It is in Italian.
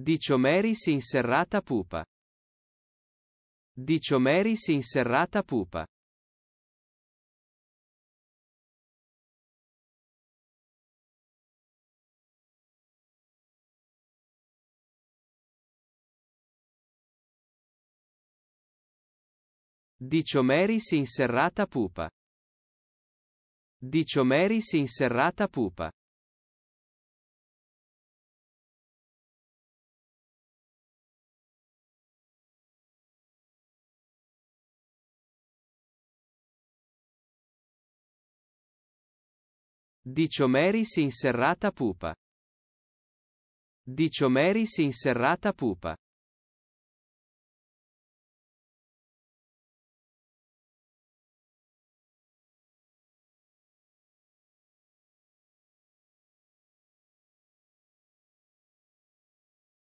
Diciomeris in serrata pupa. Diciomeris in serrata pupa. Diciomeris in serrata pupa. Diciomeris in serrata pupa. Diciomeris in serrata pupa. Diciomeris in serrata pupa.